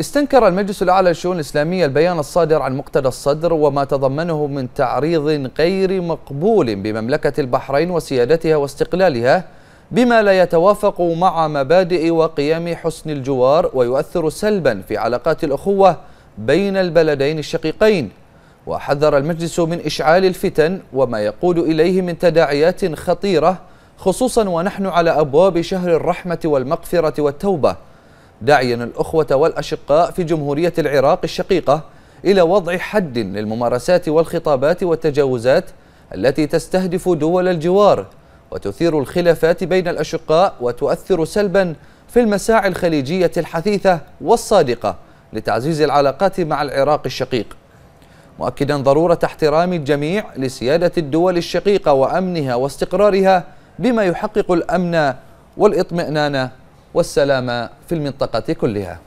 استنكر المجلس الأعلى للشؤون الإسلامية البيان الصادر عن مقتدى الصدر وما تضمنه من تعريض غير مقبول بمملكة البحرين وسيادتها واستقلالها بما لا يتوافق مع مبادئ وقيم حسن الجوار ويؤثر سلبا في علاقات الأخوة بين البلدين الشقيقين وحذر المجلس من إشعال الفتن وما يقود إليه من تداعيات خطيرة خصوصا ونحن على أبواب شهر الرحمة والمغفرة والتوبة داعيا الأخوة والأشقاء في جمهورية العراق الشقيقة إلى وضع حد للممارسات والخطابات والتجاوزات التي تستهدف دول الجوار وتثير الخلافات بين الأشقاء وتؤثر سلبا في المساعي الخليجية الحثيثة والصادقة لتعزيز العلاقات مع العراق الشقيق مؤكدا ضرورة احترام الجميع لسيادة الدول الشقيقة وأمنها واستقرارها بما يحقق الأمن والإطمئنان والسلام في المنطقة كلها